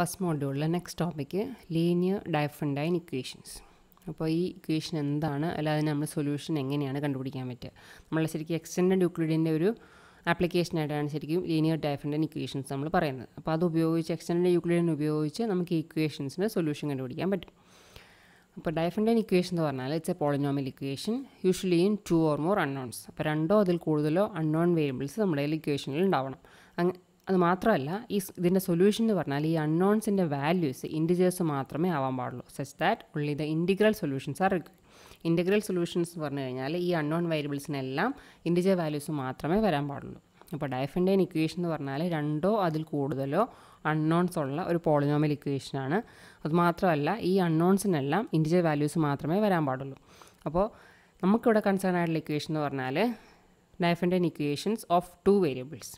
first മോഡ്യൂളിലെ next topic linear Diophantine equations അപ്പോൾ ഈ ഇക്വേഷൻ എന്താണ് അല്ലാതെ നമ്മൾ സൊല്യൂഷൻ എങ്ങനെയാണ് കണ്ടുപിടിക്കാൻ പറ്റുക നമ്മൾ ശരിക്കും എക്സ്റ്റൻഡ് യൂക്ലിഡിൻ്റെ ഒരു ആപ്ലിക്കേഷനായിട്ടാണ് ശരിക്കും ലീനിയർ ഡൈഫൻഡൻ ഇക്വേഷൻസ് നമ്മൾ പറയുന്നത് അപ്പോൾ അത് ഉപയോഗിച്ച് എക്സ്റ്റൻഡ് യൂക്ലിഡിൻ ഉപയോഗിച്ച് നമുക്ക് ഈ ഇക്വേഷൻസിൻ്റെ സൊല്യൂഷൻ കണ്ടുപിടിക്കാൻ പറ്റും അപ്പോൾ ഡൈഫൻഡൻ ഇക്വേഷൻ എന്ന് പറഞ്ഞാൽ it's a polynomial equation usually in two or more unknowns അപ്പോൾ രണ്ടോ അതിൽ കൂടുതലോ അൺനോൺ വേരിയബിൾസ് നമ്മുടെ ഇക്വേഷനിൽ ഉണ്ടാവണം അത് മാത്രമല്ല ഈ ഇതിൻ്റെ സൊല്യൂഷൻ എന്ന് പറഞ്ഞാൽ ഈ അൺനോൺസിൻ്റെ വാല്യൂസ് ഇൻറ്റിജേഴ്സ് മാത്രമേ ആവാൻ പാടുള്ളൂ such that only the integral solutions are integral solutions പറഞ്ഞു കഴിഞ്ഞാൽ ഈ അൺനോൺ വേരിയബിൾസിനെല്ലാം ഇൻറ്റിജർ വാല്യൂസ് മാത്രമേ വരാൻ പാടുള്ളൂ അപ്പോൾ ഡയഫൻഡൈൻ ഇക്വേഷൻ എന്ന് പറഞ്ഞാൽ രണ്ടോ അതിൽ കൂടുതലോ അൺനോൺസ് ഉള്ള ഒരു പോളിനോമൽ ഇക്വേഷനാണ് അതുമാത്രമല്ല ഈ അൺനോൺസിനെല്ലാം ഇൻറ്റിജർ വാല്യൂസ് മാത്രമേ വരാൻ പാടുള്ളൂ അപ്പോൾ നമുക്കിവിടെ കൺസേൺ ആയിട്ടുള്ള ഇക്വേഷൻ എന്ന് പറഞ്ഞാൽ Diophantine equations of two variables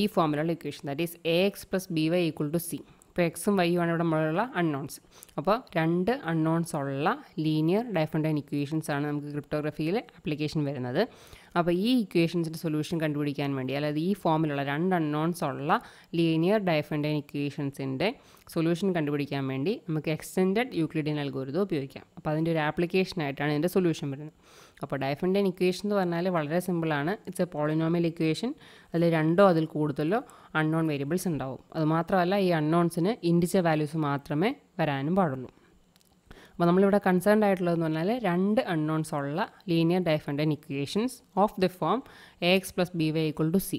ഈ ഫോമിലുള്ള equation that is a x plus b y equal to c ഇപ്പോൾ എക്സും വൈയും ആണ് ഇവിടെ നമ്മളുള്ള അൺനോൺസ് അപ്പോൾ രണ്ട് അൺനോൺസ് ഉള്ള ലീനിയർ ഡയഫണ്ടൈൻ ഇക്വേഷൻസ് ആണ് നമുക്ക് ക്രിപ്റ്റോഗ്രഫിയിൽ ആപ്ലിക്കേഷൻ വരുന്നത് അപ്പോൾ ഈ ഇക്വേഷൻസിൻ്റെ സൊല്യൂഷൻ കണ്ടുപിടിക്കാൻ വേണ്ടി അതായത് ഈ ഫോമിലുള്ള രണ്ട് അൺനോൺസ് ഉള്ള ലീനിയർ ഡൈഫൻഡൈൻ ഇക്വേഷൻസിൻ്റെ സൊല്യൂഷൻ കണ്ടുപിടിക്കാൻ വേണ്ടി നമുക്ക് എക്സ്റ്റെൻഡഡ് യൂക്ലിഡിയൻ അൽഗോരിതം ഉപയോഗിക്കാം അപ്പോൾ അതിൻ്റെ ഒരു ആപ്ലിക്കേഷനായിട്ടാണ് ഇതിൻ്റെ സൊല്യൂഷൻ വരുന്നത് അപ്പോൾ ഡൈഫൻഡൈൻ ഇക്വേഷൻ എന്ന് പറഞ്ഞാൽ വളരെ സിമ്പിളാണ് ഇറ്റ്സ് എ പോളിനോമിയൽ ഇക്വേഷൻ അതിൽ രണ്ടോ അതിൽ കൂടുതലോ അൺനോൺ വേരിയബിൾസ് ഉണ്ടാവും അതുമാത്രമല്ല ഈ അൺനോൺസിന് ഇൻഡിജ വാല്യൂസ് മാത്രമേ വരാനും പാടുള്ളൂ അപ്പോൾ നമ്മളിവിടെ കൺസേൺഡ് ആയിട്ടുള്ളതെന്ന് പറഞ്ഞാൽ രണ്ട് അൺനോൺസ് ഉള്ള linear Diophantine equations of the form a x plus b y equal to c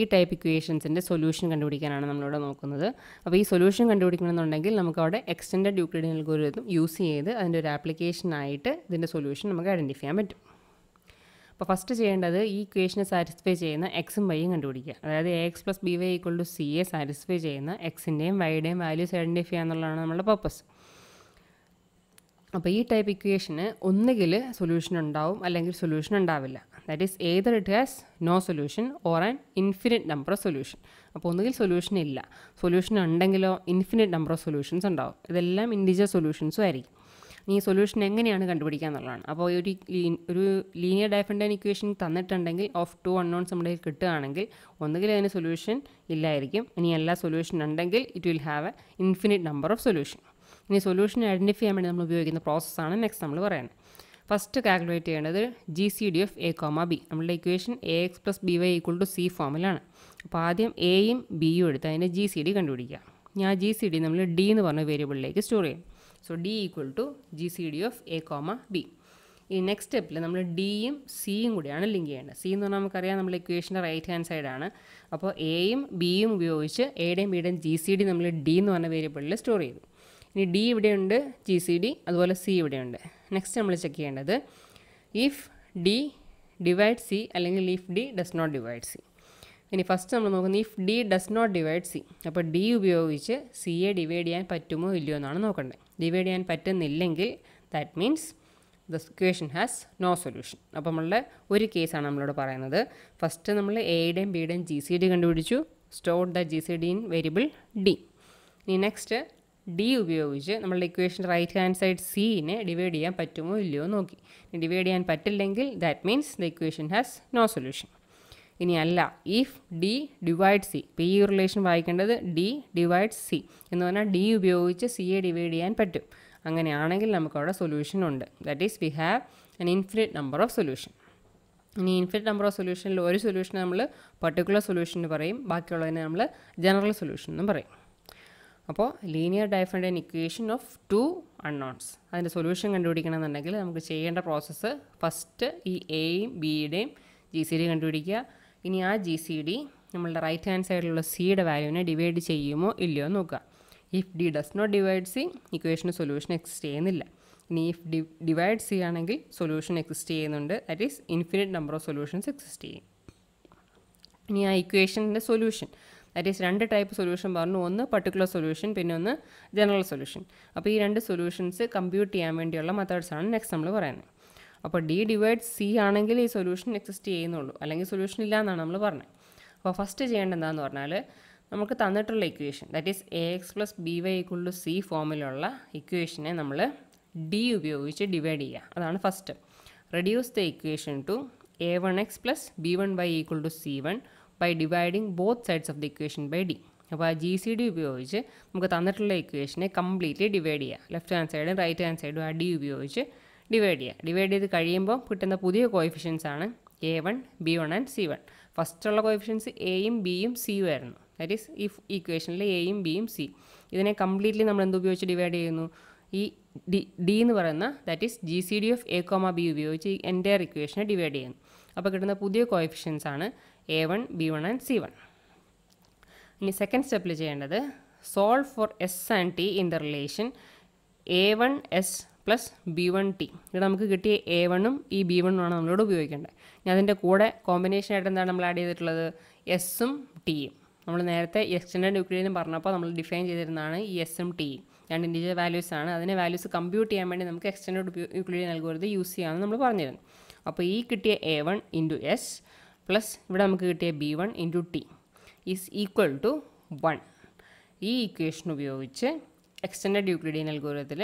ഈ ടൈപ്പ് ഇക്വേഷൻസിൻ്റെ സൊല്യൂഷൻ കണ്ടുപിടിക്കാനാണ് നമ്മളിവിടെ നോക്കുന്നത് അപ്പോൾ ഈ സൊല്യൂഷൻ കണ്ടുപിടിക്കണമെന്നുണ്ടെങ്കിൽ നമുക്ക് അവിടെ എക്സ്റ്റൻഡ് യൂക്ലിഡിയൻ അൽഗോരിതം യൂസ് ചെയ്ത് അതിൻ്റെ ഒരു ആപ്ലിക്കേഷനായിട്ട് ഇതിൻ്റെ സൊല്യൂഷൻ നമുക്ക് ഐഡൻറ്റിഫൈ ചെയ്യാൻ പറ്റും അപ്പോൾ ഫസ്റ്റ് ചെയ്യേണ്ടത് ഈ ഇക്വേഷനെ സാറ്റിസ്ഫൈ ചെയ്യുന്ന എക്സും വൈയും കണ്ടുപിടിക്കുക അതായത് a x plus b y equal to c എ സാറ്റിസ്ഫൈ ചെയ്യുന്ന എക്സിൻ്റെയും വൈയുടെയും വാല്യൂസ് ഐഡൻറ്റിഫൈ ചെയ്യുക എന്നുള്ളതാണ് നമ്മുടെ പർപ്പസ് അപ്പോൾ ഈ ടൈപ്പ് ഇക്വേഷന് ഒന്നുകിൽ സൊല്യൂഷൻ ഉണ്ടാവും അല്ലെങ്കിൽ സൊല്യൂഷൻ ഉണ്ടാവില്ല that is either it has no solution or an infinite number of solution അപ്പോൾ ഒന്നുകിൽ സൊല്യൂഷൻ ഇല്ല സൊല്യൂഷൻ ഉണ്ടെങ്കിലോ ഇൻഫിനിറ്റ് നമ്പർ ഓഫ് സൊല്യൂഷൻസ് ഉണ്ടാവും ഇതെല്ലാം ഇൻഡിജ്വൽ സൊല്യൂഷൻസും ആയിരിക്കും ഈ സൊല്യൂഷൻ എങ്ങനെയാണ് കണ്ടുപിടിക്കുക എന്നുള്ളതാണ് അപ്പോൾ ഒരു ഒരു ലീനിയർ ഡയഫൻഡൻ ഇക്വേഷൻ തന്നിട്ടുണ്ടെങ്കിൽ ഓഫ് ടു അൺനോൺസ് നമ്മുടെ കിട്ടുകയാണെങ്കിൽ ഒന്നുകിൽ അതിന് സൊല്യൂഷൻ ഇല്ലായിരിക്കും ഇനി എല്ലാ സൊല്യൂഷൻ ഉണ്ടെങ്കിൽ it will have a infinite number of solution ഇനി സൊല്യൂഷൻ ഐഡൻറ്റിഫൈ ചെയ്യാൻ വേണ്ടി നമ്മൾ ഉപയോഗിക്കുന്ന പ്രോസസ്സാണ് നെക്സ്റ്റ് നമ്മൾ പറയുന്നത് ഫസ്റ്റ് കാൽക്കുലേറ്റ് ചെയ്യേണ്ടത് G C D of a comma b നമ്മളുടെ equation a x plus b y equal to c ഫോമിലാണ് അപ്പോൾ ആദ്യം എയും ബിയും എടുത്ത് അതിൻ്റെ ജി സി ഡി കണ്ടുപിടിക്കുക ഞാൻ ജി സി ഡി നമ്മൾ ഡി എന്ന് പറഞ്ഞ വേരിയബിളിലേക്ക് സ്റ്റോർ ചെയ്യും so d equal to G C D of a comma b ഈ നെക്സ്റ്റ് സ്റ്റെപ്പിൽ നമ്മൾ ഡിയും സിയും കൂടിയാണ് ലിങ്ക് ചെയ്യേണ്ടത് സി എന്ന് പറഞ്ഞാൽ നമുക്കറിയാം നമ്മൾ ഇക്വേഷൻ്റെ റൈറ്റ് ഹാൻഡ് സൈഡാണ് അപ്പോൾ എയും ബിയും ഉപയോഗിച്ച് എയുടെയും ബിയുടെയും ജി സി ഡി നമ്മൾ ഡി എന്ന് പറഞ്ഞ വേരിയബിളിൽ സ്റ്റോർ ചെയ്തു ഇനി ഡി ഇവിടെയുണ്ട് ജി സി ഡി അതുപോലെ സി ഇവിടെയുണ്ട് നെക്സ്റ്റ് നമ്മൾ ചെക്ക് ചെയ്യേണ്ടത് ഇഫ് ഡി ഡിവൈഡ് സി അല്ലെങ്കിൽ if d does not divide c ഇനി ഫസ്റ്റ് നമ്മൾ നോക്കുന്നത് if d does not divide c അപ്പോൾ ഡി ഉപയോഗിച്ച് സിയെ ഡിവൈഡ് ചെയ്യാൻ പറ്റുമോ ഇല്ലയോ എന്നാണ് നോക്കേണ്ടത് ഡിവൈഡ് ചെയ്യാൻ പറ്റുന്നില്ലെങ്കിൽ that means the equation has no solution അപ്പോൾ നമ്മളുടെ ഒരു കേസാണ് നമ്മളോട് പറയുന്നത് ഫസ്റ്റ് നമ്മൾ എയുടെയും ബിയുടെയും ജി സി ഡി കണ്ടുപിടിച്ചു store the G C D in variable d ഇനി നെക്സ്റ്റ് ഡി ഉപയോഗിച്ച് നമ്മളുടെ ഇക്വേഷൻ റൈറ്റ് ഹാൻഡ് സൈഡ് സീനെ ഡിവൈഡ് ചെയ്യാൻ പറ്റുമോ ഇല്ലയോ നോക്കി ഡിവൈഡ് ചെയ്യാൻ പറ്റില്ലെങ്കിൽ that means the equation has no solution ഇനി അല്ല ഇഫ് ഡി ഡിവൈഡ് സി ഇപ്പം ഈ റിലേഷൻ വായിക്കേണ്ടത് ഡി ഡിവൈഡ് സി എന്ന് പറഞ്ഞാൽ ഡി ഉപയോഗിച്ച് സിയെ ഡിവൈഡ് ചെയ്യാൻ പറ്റും അങ്ങനെയാണെങ്കിൽ നമുക്കവിടെ സൊല്യൂഷൻ ഉണ്ട് that is we have an infinite number of solution ഇനി ഇൻഫിനിറ്റ് നമ്പർ ഓഫ് സൊല്യൂഷനിൽ ഒരു സൊല്യൂഷൻ നമ്മൾ പർട്ടിക്കുലർ സൊല്യൂഷൻ എന്ന് പറയും ബാക്കിയുള്ളതിനെ നമ്മൾ ജനറൽ സൊല്യൂഷൻ എന്ന് പറയും അപ്പോൾ linear Diophantine equation of two unknowns അതിൻ്റെ സൊല്യൂഷൻ കണ്ടുപിടിക്കണമെന്നുണ്ടെങ്കിൽ നമുക്ക് ചെയ്യേണ്ട പ്രോസസ്സ് ഫസ്റ്റ് ഈ എയും ബിയുടെയും ജി സി ഡി കണ്ടുപിടിക്കുക ഇനി ആ ജി സി ഡി നമ്മളുടെ റൈറ്റ് ഹാൻഡ് സൈഡിലുള്ള സിയുടെ വാല്യൂവിനെ ഡിവൈഡ് ചെയ്യുമോ ഇല്ലയോ നോക്കുക if d does not divide c ഇക്വേഷന് സൊല്യൂഷൻ എക്സിസ്റ്റ് ചെയ്യുന്നില്ല ഇനി ഇഫ് ഡി ഡിവൈഡ് സി ആണെങ്കിൽ സൊല്യൂഷൻ എക്സിസ്റ്റ് ചെയ്യുന്നുണ്ട് that is infinite number of solutions exist ചെയ്യും ഇനി ആ ഇക്വേഷൻ്റെ സൊല്യൂഷൻ ദാറ്റ് ഈസ് രണ്ട് ടൈപ്പ് സൊല്യൂഷൻ പറഞ്ഞു ഒന്ന് പർട്ടിക്കുലർ സൊല്യൂഷൻ പിന്നെ ഒന്ന് ജനറൽ സൊല്യൂഷൻ അപ്പോൾ ഈ രണ്ട് സൊല്യൂഷൻസ് കമ്പ്യൂട്ട് ചെയ്യാൻ വേണ്ടിയുള്ള മെത്തേഡ്സാണ് നെക്സ്റ്റ് നമ്മൾ പറയുന്നത് അപ്പോൾ ഡി ഡിവൈഡ് സി ആണെങ്കിൽ ഈ സൊല്യൂഷൻ എക്സിസ്റ്റ് ചെയ്യുന്നുള്ളൂ അല്ലെങ്കിൽ സൊല്യൂഷൻ ഇല്ല എന്നാണ് നമ്മൾ പറഞ്ഞത് അപ്പോൾ ഫസ്റ്റ് ചെയ്യേണ്ടത് പറഞ്ഞാൽ നമുക്ക് തന്നിട്ടുള്ള equation that is a x plus b y equal to c ഫോമിലുള്ള ഇക്വേഷനെ നമ്മൾ ഡി ഉപയോഗിച്ച് ഡിവൈഡ് ചെയ്യുക അതാണ് first reduce the equation to a one x plus b one y equal to c one by dividing both sides of the equation by d അപ്പോൾ ആ G C D ഉപയോഗിച്ച് നമുക്ക് തന്നിട്ടുള്ള ഇക്വേഷനെ കംപ്ലീറ്റ്ലി ഡിവൈഡ് ചെയ്യാം left hand സൈഡും right hand സൈഡും ആ ഡി ഉപയോഗിച്ച് ഡിവൈഡ് ചെയ്യുക ഡിവൈഡ് ചെയ്ത് കഴിയുമ്പോൾ കിട്ടുന്ന പുതിയ കോയിഫിഷ്യൻസ് ആണ് a one b one and c one ഫസ്റ്റുള്ള കോയിഫിഷ്യൻസ് എയും ബിയും സിയും ആയിരുന്നു ദാറ്റ് ഈസ് ഈ ഇക്വേഷനിൽ എയും ബിയും സി ഇതിനെ കംപ്ലീറ്റ്ലി നമ്മൾ എന്ത് ഉപയോഗിച്ച് ഡിവൈഡ് ചെയ്യുന്നു ഈ ഡി ഡി എന്ന് പറയുന്ന that is G C D of a comma b ഉപയോഗിച്ച് ഈ എൻറ്റയർ ഇക്വേഷനെ ഡിവൈഡ് ചെയ്യുന്നു അപ്പോൾ കിട്ടുന്ന പുതിയ കോയിഫിഷ്യൻസ് ആണ് a one b one and c one ഇനി സെക്കൻഡ് സ്റ്റെപ്പിൽ ചെയ്യേണ്ടത് solve for s and t in the relation a one s plus b one t ഇവിടെ നമുക്ക് കിട്ടിയ എ വണ്ണും ഈ ബി വണ്ണും ആണ് നമ്മളോട് ഉപയോഗിക്കേണ്ടത് ഇനി അതിൻ്റെ കൂടെ കോമ്പിനേഷൻ ആയിട്ട് എന്താണ് നമ്മൾ ആഡ് ചെയ്തിട്ടുള്ളത് എസ്സും ടിയും നമ്മൾ നേരത്തെ എക്സ്റ്റൻഡ് ന്യൂക്ലിയർ പറഞ്ഞപ്പോൾ നമ്മൾ ഡിഫൈൻ ചെയ്തിരുന്നതാണ് ഈ എസ്സും ടി രണ്ട് ഇൻഡിജർ വാല്യൂസ് ആണ് അതിനെ വാല്യൂസ് കമ്പ്യൂട്ട് ചെയ്യാൻ വേണ്ടി നമുക്ക് എക്സ്റ്റൻഡ് ന്യൂക്ലിയർ നൽകുന്നത് യൂസ് ചെയ്യാമെന്ന് നമ്മൾ പറഞ്ഞിരുന്നു അപ്പോൾ ഈ കിട്ടിയ a one into s plus ഇവിടെ നമുക്ക് കിട്ടിയ b one into t is equal to one ഈ ഇക്വേഷൻ ഉപയോഗിച്ച് എക്സ്റ്റൻഡ് യൂക്ലിഡിയൻ അൽഗോരത്തിൽ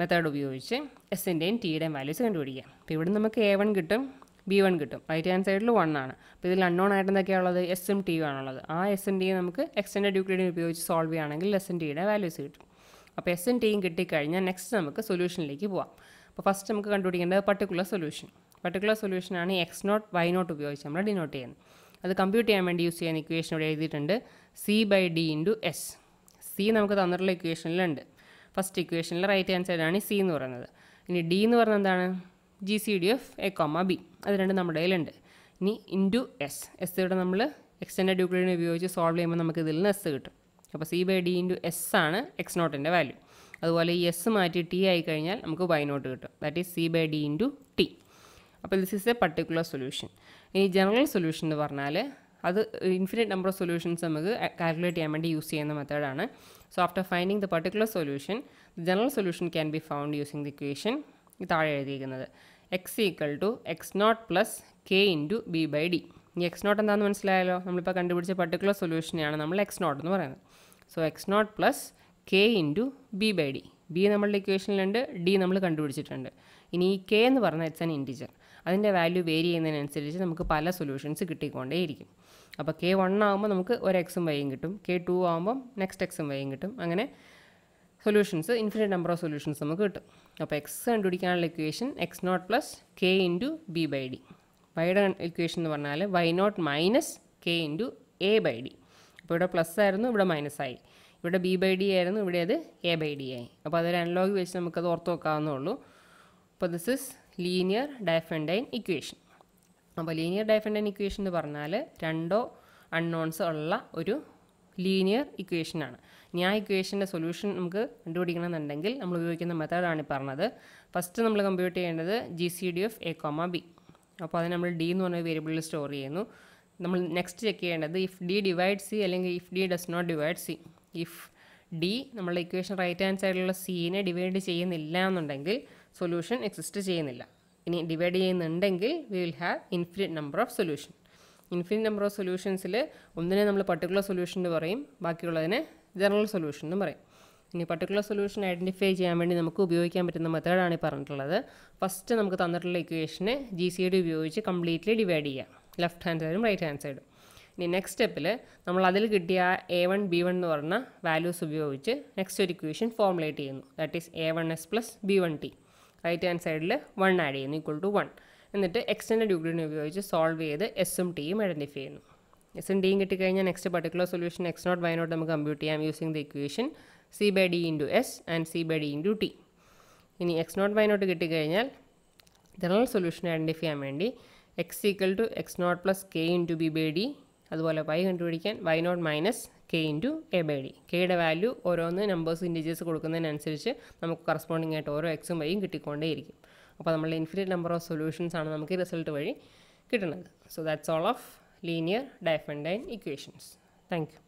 മെത്തേഡ് ഉപയോഗിച്ച് എസിൻ്റെയും ടിയുടെയും വാല്യൂസ് കണ്ടുപിടിക്കാം അപ്പോൾ ഇവിടെ നമുക്ക് എ വൺ കിട്ടും ബി വൺ കിട്ടും റൈറ്റ് ഹാൻഡ് സൈഡിൽ വൺ ആണ് അപ്പോൾ ഇതിൽ അൺനോൺ ആയിട്ട് എന്തൊക്കെയാണ് ഉള്ളത് എസും ടിയും ആണുള്ളത് ആ എൻ ടിയും നമുക്ക് എക്സ്റ്റൻഡ് യൂക്ലിഡിയൻ ഉപയോഗിച്ച് സോൾവ് ചെയ്യുകയാണെങ്കിൽ എൻ ടിയുടെ വാല്യൂസ് കിട്ടും അപ്പോൾ എൻ ടിയും കിട്ടിക്കഴിഞ്ഞാൽ നെക്സ്റ്റ് നമുക്ക് സൊല്യൂഷനിലേക്ക് പോവാം അപ്പോൾ ഫസ്റ്റ് നമുക്ക് കണ്ടുപിടിക്കേണ്ടത് പർട്ടിക്കുലർ സൊല്യൂഷൻ പർട്ടിക്കുലർ സൊല്യൂഷനാണ് എക്സ് നോട്ട് വൈ നോട്ട് ഉപയോഗിച്ച് നമ്മൾ ഡിനോട്ട് ചെയ്യുന്നത് അത് കമ്പ്യൂട്ട് ചെയ്യാൻ വേണ്ടി യൂസ് ചെയ്യുന്ന ഇക്വേഷൻ ഇവിടെ എഴുതിയിട്ടുണ്ട് c by d into s c നമുക്ക് തന്നിട്ടുള്ള ഇക്വേഷനിലുണ്ട് ഫസ്റ്റ് ഇക്വേഷനിൽ റൈറ്റ് ഹാൻഡ് സൈഡാണ് സി എന്ന് പറയുന്നത് ഇനി ഡി എന്ന് പറഞ്ഞാൽ എന്താണ് g C D of a comma b അത് രണ്ട് നമ്മുടെ കയ്യിലുണ്ട് ഇനി ഇൻറ്റു എസ് എസ് ഇവിടെ നമ്മൾ എക്സ്റ്റൻഡ് ഡ്യൂപ്ലിനെ ഉപയോഗിച്ച് സോൾവ് ചെയ്യുമ്പോൾ നമുക്ക് ഇതിൽ നിന്ന് എസ് കിട്ടും അപ്പോൾ c by d into s ആണ് എക്സ് നോട്ടിൻ്റെ വാല്യൂ അതുപോലെ ഈ എസ് മാറ്റി ടി ആയി കഴിഞ്ഞാൽ നമുക്ക് വൈ നോട്ട് കിട്ടും that is c by d into അപ്പോൾ this is a particular solution ഈ ജനറൽ സൊല്യൂഷൻ എന്ന് പറഞ്ഞാൽ അത് ഇൻഫിനിറ്റ് നമ്പർ ഓഫ് സൊല്യൂഷൻസ് നമുക്ക് കാൽക്കുലേറ്റ് ചെയ്യാൻ വേണ്ടി യൂസ് ചെയ്യുന്ന മെത്തേഡാണ് so after finding the particular solution the general solution can be found using the equation താഴെ എഴുതിയിരിക്കുന്നത് X equal to x naught plus k into b by d ഈ x naught എന്താണെന്ന് മനസ്സിലായാലോ നമ്മളിപ്പോൾ കണ്ടുപിടിച്ച പർട്ടിക്കുലർ സൊല്യൂഷനെയാണ് നമ്മൾ എക്സ് നോട്ട് എന്ന് പറയുന്നത് so x naught plus k into b by d b നമ്മളുടെ ഇക്വേഷനിലുണ്ട് ഡി നമ്മൾ കണ്ടുപിടിച്ചിട്ടുണ്ട് ഇനി ഈ കെ എന്ന് പറഞ്ഞാൽ ഇറ്റ്സ് ആൻ ഇൻറ്റിജർ അതിൻ്റെ വാല്യൂ വേരി ചെയ്യുന്നതിനനുസരിച്ച് നമുക്ക് പല സൊല്യൂഷൻസ് കിട്ടിക്കൊണ്ടേയിരിക്കും അപ്പോൾ കെ വൺ ആകുമ്പോൾ നമുക്ക് ഒരു എക്സും വൈയും കിട്ടും കെ ടു ആകുമ്പം നെക്സ്റ്റ് എക്സും വൈയും കിട്ടും അങ്ങനെ solutions infinite number of solutions നമുക്ക് കിട്ടും അപ്പോൾ എക്സ് കണ്ടുപിടിക്കാനുള്ള equation x naught plus k into b by d വൈയുടെ ഇക്വേഷൻ എന്ന് പറഞ്ഞാൽ y naught minus k into a by d അപ്പോൾ ഇവിടെ പ്ലസ് ആയിരുന്നു ഇവിടെ മൈനസ് ആയി ഇവിടെ ബി ബൈ ഡി ആയിരുന്നു ഇവിടെ അത് എ ബൈ ഡി ആയി അപ്പോൾ അതൊരു അനലോഗ് വെച്ച് നമുക്കത് ഓർത്ത് വെക്കാവുന്നേ ഉള്ളൂ അപ്പോൾ this is linear Diophantine equation അപ്പോൾ ലീനിയർ ഡയഫൻഡൈൻ ഇക്വേഷൻ എന്ന് പറഞ്ഞാൽ രണ്ടോ അൺനോൺസ് ഉള്ള ഒരു ലീനിയർ ഇക്വേഷനാണ് ഇനി ആ ഇക്വേഷൻ്റെ സൊല്യൂഷൻ നമുക്ക് കണ്ടുപിടിക്കണമെന്നുണ്ടെങ്കിൽ നമ്മൾ ഉപയോഗിക്കുന്ന മെത്തേഡാണ് ഈ പറഞ്ഞത് ഫസ്റ്റ് നമ്മൾ കമ്പ്യൂട്ട് ചെയ്യേണ്ടത് G C D of a comma b അപ്പോൾ അതിന് നമ്മൾ ഡി എന്ന് പറഞ്ഞ വേരിയബിളിൽ സ്റ്റോർ ചെയ്യുന്നു നമ്മൾ നെക്സ്റ്റ് ചെക്ക് ചെയ്യേണ്ടത് ഇഫ് ഡി ഡിവൈഡ് സി അല്ലെങ്കിൽ if d does not divide c if d നമ്മളുടെ ഇക്വേഷൻ റൈറ്റ് ഹാൻഡ് സൈഡിലുള്ള സീനെ ഡിവൈഡ് ചെയ്യുന്നില്ല എന്നുണ്ടെങ്കിൽ സൊല്യൂഷൻ എക്സിസ്റ്റ് ചെയ്യുന്നില്ല ഇനി ഡിവൈഡ് ചെയ്യുന്നുണ്ടെങ്കിൽ we will have infinite number of solution infinite number of സൊല്യൂഷൻസിൽ ഒന്നിനെ നമ്മൾ പർട്ടിക്കുലർ സൊല്യൂഷൻ എന്ന് പറയും ബാക്കിയുള്ളതിനെ ജനറൽ സൊല്യൂഷൻ എന്ന് പറയും ഇനി പർട്ടിക്കുലർ സൊല്യൂഷൻ ഐഡൻറ്റിഫൈ ചെയ്യാൻ വേണ്ടി നമുക്ക് ഉപയോഗിക്കാൻ പറ്റുന്ന മെത്തേഡാണ് ഈ പറഞ്ഞിട്ടുള്ളത് ഫസ്റ്റ് നമുക്ക് തന്നിട്ടുള്ള ഇക്വേഷനെ ജി സി ഡി ഉപയോഗിച്ച് കംപ്ലീറ്റ്ലി ഡിവൈഡ് ചെയ്യാം ലെഫ്റ്റ് ഹാൻഡ് സൈഡും റൈറ്റ് ഹാൻഡ് സൈഡും ഇനി നെക്സ്റ്റ് സ്റ്റെപ്പിൽ നമ്മൾ അതിൽ കിട്ടിയ എ വൺ ബി വൺ എന്ന് പറഞ്ഞ വാല്യൂസ് ഉപയോഗിച്ച് നെക്സ്റ്റ് ഒരു ഇക്വേഷൻ ഫോർമുലേറ്റ് ചെയ്യുന്നു that is a one s plus b one t right hand സൈഡിൽ വൺ ആഡ് ചെയ്യുന്നു ഈക്വൽ ടു വൺ എന്നിട്ട് എക്സ്റ്റൻഡ് യൂഗ്ലിഡിനെ ഉപയോഗിച്ച് സോൾവ് ചെയ്ത് എസും ടിയും ഐഡൻറ്റിഫൈ ചെയ്യുന്നു എസ് എം ഡിയും കിട്ടിക്കഴിഞ്ഞാൽ next particular solution x naught y naught നമുക്ക് കമ്പ്യൂട്ട് ചെയ്യാം using the equation c by d into s and c by d into t ഇനി എക്സ് നോട്ട് വൈ നോട്ട് കിട്ടിക്കഴിഞ്ഞാൽ ജനറൽ സൊല്യൂഷൻ ഐഡൻറ്റിഫൈ ചെയ്യാൻ വേണ്ടി x equal to x naught plus k into b by d അതുപോലെ y കണ്ടുപിടിക്കാൻ y naught minus k into a by d കെയുടെ value ഓരോന്ന് numbers integers കൊടുക്കുന്നതിനനുസരിച്ച് നമുക്ക് കറസ്പോണ്ടിങ് ആയിട്ട് ഓരോ എക്സും വൈയും കിട്ടിക്കൊണ്ടേയിരിക്കും അപ്പോൾ നമ്മൾ ഇൻഫിനിറ്റ് നമ്പർ ഓഫ് സൊല്യൂഷൻസ് ആണ് നമുക്ക് റിസൾട്ട് വഴി കിട്ടുന്നത് so that's all of linear Diophantine equations thank U